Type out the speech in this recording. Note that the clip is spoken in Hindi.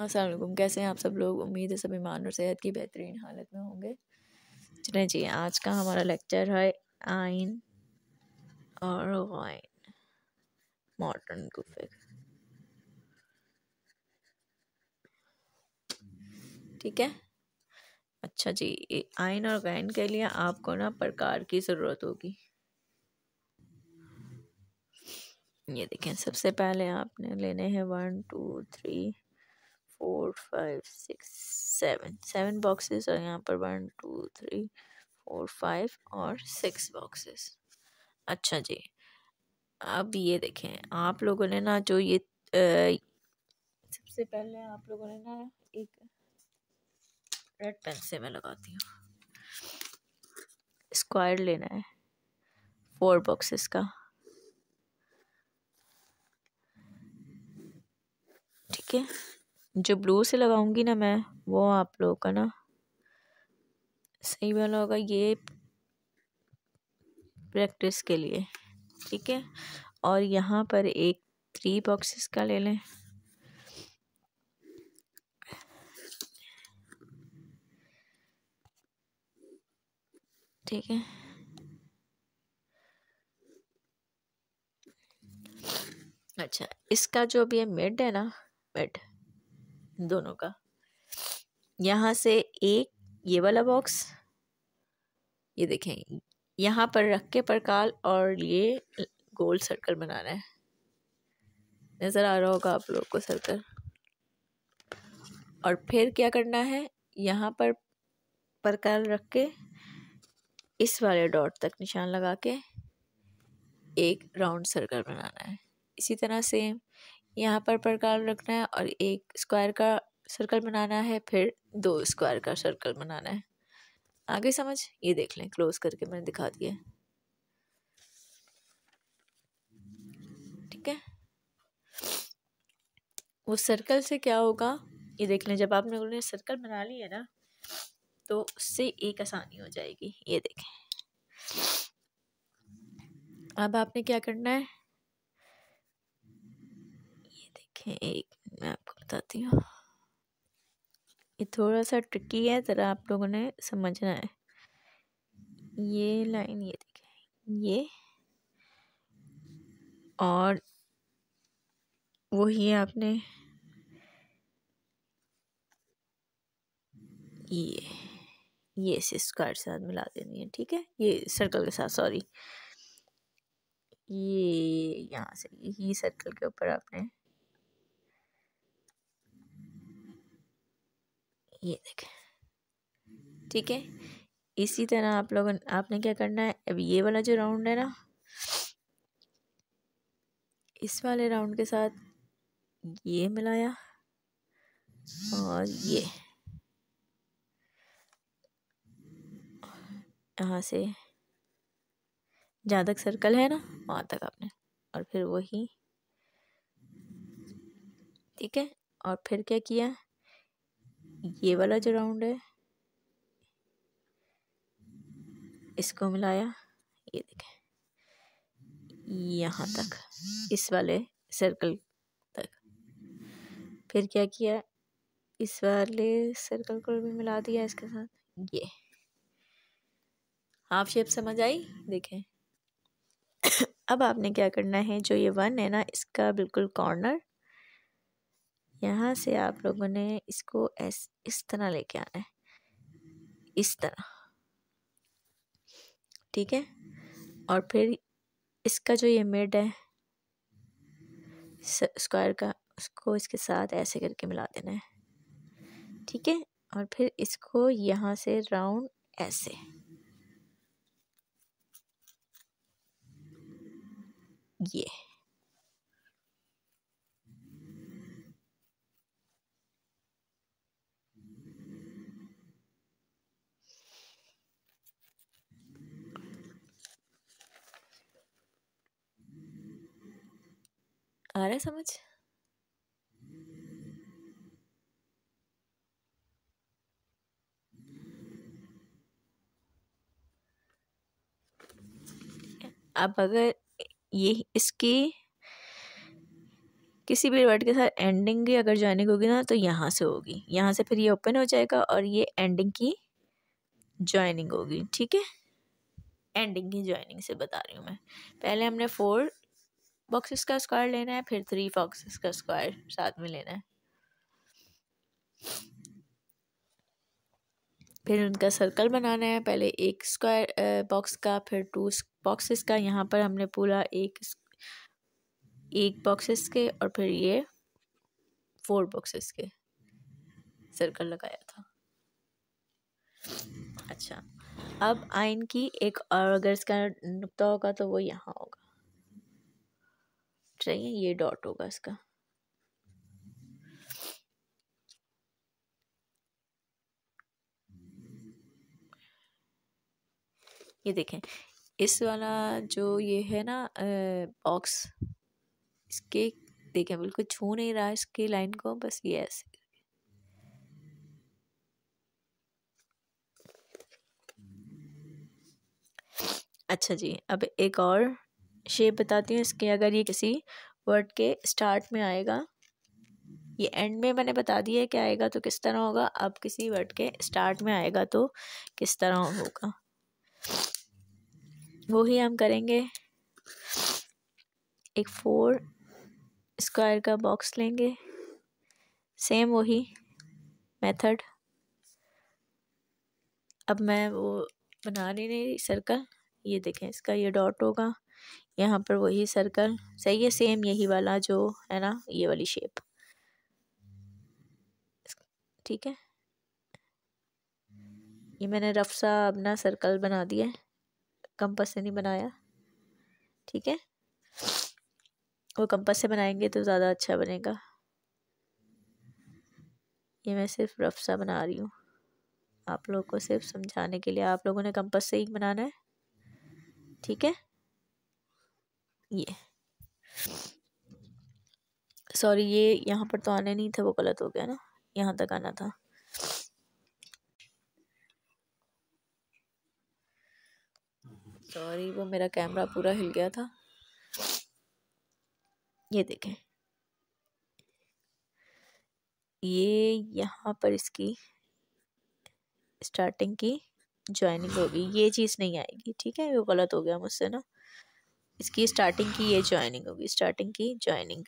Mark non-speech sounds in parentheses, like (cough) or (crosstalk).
असलम कैसे हैं आप सब लोग उम्मीद है सब ईमान और सेहत की बेहतरीन हालत में होंगे चले जी आज का हमारा लेक्चर है आइन और वाइन मॉडर्न कुफिक ठीक है अच्छा जी आइन और गैन के लिए आपको ना प्रकार की ज़रूरत होगी ये देखें सबसे पहले आपने लेने हैं one two three four five six seven seven boxes और यहाँ पर one two three four five और सिक्स बॉक्सेस अच्छा जी अब ये देखें आप लोगों ने ना जो ये सबसे पहले आप लोगों ने ना एक रेड पेन से मैं लगाती हूँ स्क्वायर लेना है फोर बॉक्सेस का ठीक है जो ब्लू से लगाऊंगी ना मैं वो आप लोगों का ना सही वाला होगा ये प्रैक्टिस के लिए ठीक है और यहाँ पर एक थ्री बॉक्सेस का ले लें ठीक है अच्छा इसका जो अभी है मिड है ना मिड दोनों का यहाँ से एक ये वाला बॉक्स ये देखें यहाँ पर रख के परकाल और ये गोल सर्कल बनाना है नज़र आ रहा होगा आप लोग को सर्कल और फिर क्या करना है यहाँ पर परकाल रख के इस वाले डॉट तक निशान लगा के एक राउंड सर्कल बनाना है इसी तरह से यहाँ पर प्रकार रखना है और एक स्क्वायर का सर्कल बनाना है फिर दो स्क्वायर का सर्कल बनाना है आगे समझ ये देख लें क्लोज करके मैंने दिखा दिया ठीक है वो सर्कल से क्या होगा ये देख लें जब आपने उन्होंने सर्कल बना लिया ना तो उससे एक आसानी हो जाएगी ये देखें अब आपने क्या करना है एक मैं आपको बताती हूँ ये थोड़ा सा ट्रिकी है ज़रा आप लोगों ने समझना है ये लाइन ये देखें ये और वही आपने ये ये से स्क्वायर के साथ मिला देनी है ठीक है ये सर्कल के साथ सॉरी ये यहाँ से ये सर्कल के ऊपर आपने ये देखें ठीक है इसी तरह आप लोगों आपने क्या करना है अब ये वाला जो राउंड है ना इस वाले राउंड के साथ ये मिलाया और ये यहाँ से जहाँ तक सर्कल है ना वहाँ तक आपने और फिर वही ठीक है और फिर क्या किया ये वाला जो राउंड है इसको मिलाया ये देखें यहाँ तक इस वाले सर्कल तक फिर क्या किया इस वाले सर्कल को भी मिला दिया इसके साथ ये हाफ शेप समझ आई देखें (coughs) अब आपने क्या करना है जो ये वन है ना इसका बिल्कुल कॉर्नर यहाँ से आप लोगों ने इसको ऐस इस तरह लेके आना है इस तरह ठीक है और फिर इसका जो ये मिड है स्क्वायर का उसको इसके साथ ऐसे करके मिला देना है ठीक है और फिर इसको यहाँ से राउंड ऐसे ये आ रहा है समझ अब अगर ये इसकी किसी भी वर्ड के साथ एंडिंग अगर ज्वाइनिंग होगी ना तो यहाँ से होगी यहाँ से फिर ये ओपन हो जाएगा और ये एंडिंग की ज्वाइनिंग होगी ठीक है एंडिंग की ज्वाइनिंग से बता रही हूँ मैं पहले हमने फोर बॉक्सेस का स्क्वायर लेना है फिर थ्री बॉक्सेस का स्क्वायर साथ में लेना है फिर उनका सर्कल बनाना है पहले एक स्क्वायर बॉक्स का फिर टू बॉक्सेस का यहाँ पर हमने पूरा एक एक बॉक्सेस के और फिर ये फोर बॉक्सेस के सर्कल लगाया था अच्छा अब आइन की एक और अगर इसका नुकता होगा तो वो यहाँ होगा चाहिए ये डॉट होगा इसका ये देखें इस वाला जो ये है ना बॉक्स इसके देखें बिल्कुल छू नहीं रहा इसके लाइन को बस ये ऐसे अच्छा जी अब एक और शेप बताती हूँ इसके अगर ये किसी वर्ड के स्टार्ट में आएगा ये एंड में मैंने बता दिया है कि आएगा तो किस तरह होगा अब किसी वर्ड के स्टार्ट में आएगा तो किस तरह होगा वही हम करेंगे एक फोर स्क्वायर का बॉक्स लेंगे सेम वही मेथड अब मैं वो बना नहीं सर्कल ये देखें इसका ये डॉट होगा यहाँ पर वही सर्कल सही है सेम यही वाला जो है ना ये वाली शेप ठीक है ये मैंने रफ सा अपना सर्कल बना दिया है कंपस से नहीं बनाया ठीक है वो कंपस से बनाएंगे तो ज़्यादा अच्छा बनेगा ये मैं सिर्फ रफ सा बना रही हूँ आप लोगों को सिर्फ समझाने के लिए आप लोगों ने कंपस से ही बनाना है ठीक है ये सॉरी ये यहाँ पर तो आने नहीं था वो गलत हो गया ना यहाँ तक आना था सॉरी वो मेरा कैमरा पूरा हिल गया था ये देखें ये यहाँ पर इसकी स्टार्टिंग की ज्वाइनिंग होगी ये चीज़ नहीं आएगी ठीक है वो गलत हो गया मुझसे ना इसकी स्टार्टिंग की ये ज्वाइनिंग होगी स्टार्टिंग की ज्वाइनिंग